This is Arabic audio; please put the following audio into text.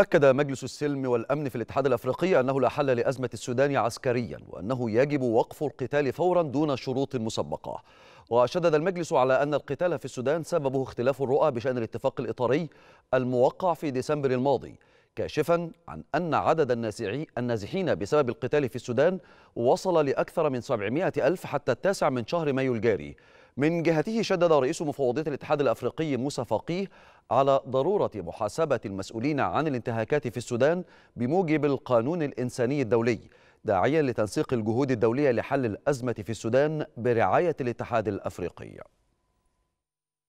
أكد مجلس السلم والأمن في الاتحاد الأفريقي أنه لا حل لأزمة السودان عسكريا وأنه يجب وقف القتال فورا دون شروط مسبقة وشدد المجلس على أن القتال في السودان سببه اختلاف الرؤى بشأن الاتفاق الإطاري الموقع في ديسمبر الماضي كاشفا عن أن عدد النازحين بسبب القتال في السودان وصل لأكثر من 700 ألف حتى التاسع من شهر مايو الجاري من جهته شدد رئيس مفوضية الاتحاد الأفريقي موسى فقيه على ضرورة محاسبة المسؤولين عن الانتهاكات في السودان بموجب القانون الإنساني الدولي داعيا لتنسيق الجهود الدولية لحل الأزمة في السودان برعاية الاتحاد الأفريقي